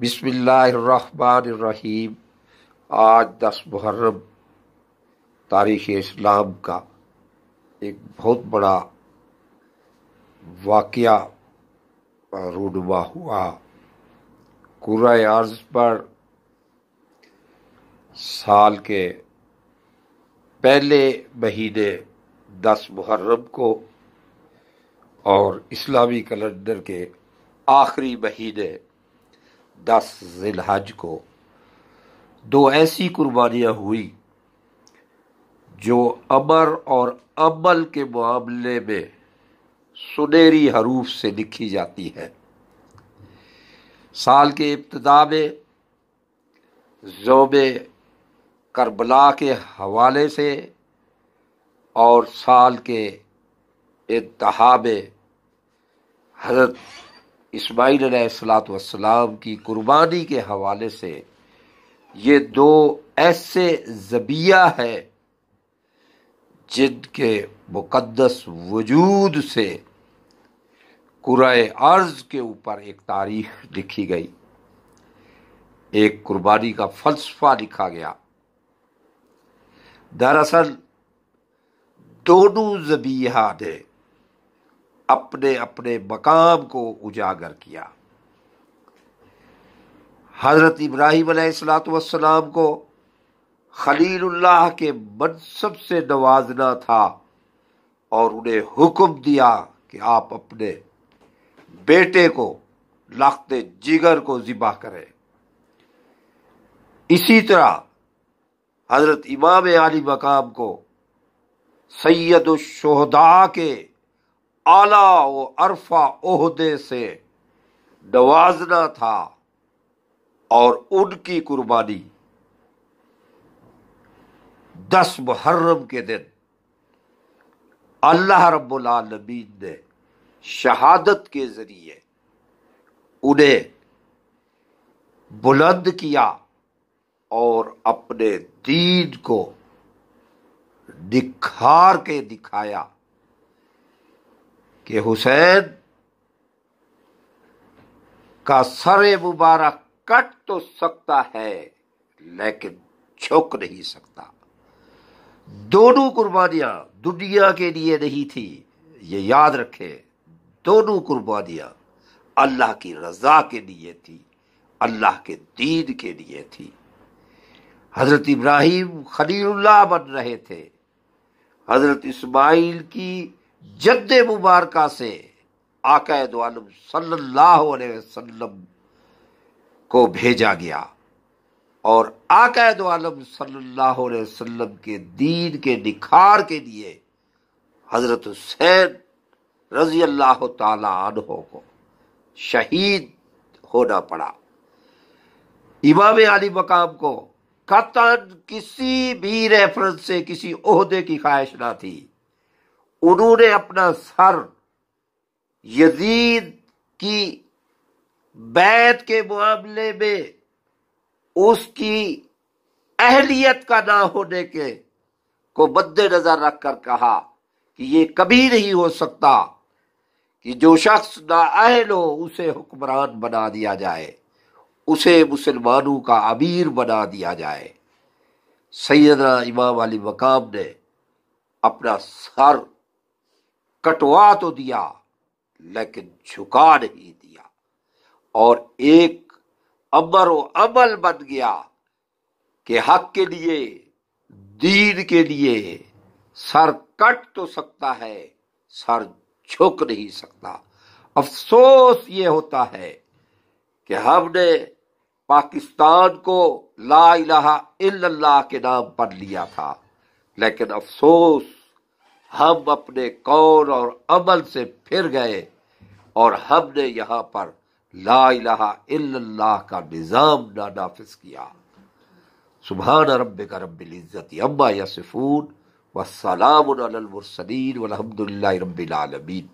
बिस्मिल्लाहिर्रहमानिर्रहीम आज दस मुहर्रम तारीख इस्लाम का एक बहुत बड़ा वाक़ रूनुमा हुआ कुरा अर्ज पर साल के पहले महीने दस मुहर्रम को और इस्लामी कैलेंडर के आखिरी महीने दस जिलहज को दो ऐसी कुर्बानियाँ हुई जो अमर और अमल के मामले में सुनहरी हरूफ से लिखी जाती है साल के इब्तदा में जोब करबला के हवाले से और साल के इंतहा में हजरत सलात वसलाम की कुर्बानी के हवाले से ये दो ऐसे जबिया है जिनके मुक़दस वजूद से कुरए अर्ज के ऊपर एक तारीख लिखी गई एक कुर्बानी का फलसफा लिखा गया दरअसल दोनों जबीहा ने अपने अपने मकाम को उजागर किया हज़रत इब्राहिम सलाम को खलील के मनसब से नवाजना था और उन्हें हुक्म दिया कि आप अपने बेटे को लाखते जिगर को ज़िबा करें इसी तरह हज़रत इमाम आली मकाम को सैयद शोहदा के आला व अरफा ओहदे से नवाजना था और उनकी कुर्बानी दस मुहर्रम के दिन अल्लाह रब्बुलमीन ने शहादत के जरिए उन्हें बुलंद किया और अपने दीन को निखार के दिखाया कि हुसैन का सर मुबारक कट तो सकता है लेकिन झुक नहीं सकता दोनों कुर्बानियां दुनिया के लिए नहीं थी ये याद रखे दोनों कुर्बानियां अल्लाह की रजा के लिए थी अल्लाह के दीन के लिए थी हजरत इब्राहिम खलील्ला बन रहे थे हजरत इस्माइल की जद मुबारक से आकद सल्लाम को भेजा गया और आकद आलम के दीन के निखार के लिए हजरत हुसैन रजी अल्लाह तहों को शहीद होना पड़ा इमाम अली मकाम को कतन किसी भी रेफरेंस से किसी ओहदे की ख्वाहिश ना थी उन्होंने अपना सर यजीद की बैत के मामले में उसकी अहलियत का ना होने के को मद्देनजर रखकर कहा कि ये कभी नहीं हो सकता कि जो शख्स अहल हो उसे हुक्मरान बना दिया जाए उसे मुसलमानों का अमीर बना दिया जाए सैदना इमाम अली मकाम ने अपना सर कटवा तो दिया लेकिन झुका नहीं दिया और एक अमर अमल बन गया कि हक के लिए दीन के लिए सर कट तो सकता है सर झुक नहीं सकता अफसोस ये होता है कि हमने पाकिस्तान को ला इलाहा इल्लल्लाह के नाम पर लिया था लेकिन अफसोस हम अपने कौल और अमल से फिर गए और हमने यहाँ पर ला इल्लल्लाह का निज़ाम ना नाफिज किया सुबह रब का रब्ज़त अम्मा यसफ़ून सदीन वलहमदिल्ला रबीआलमीन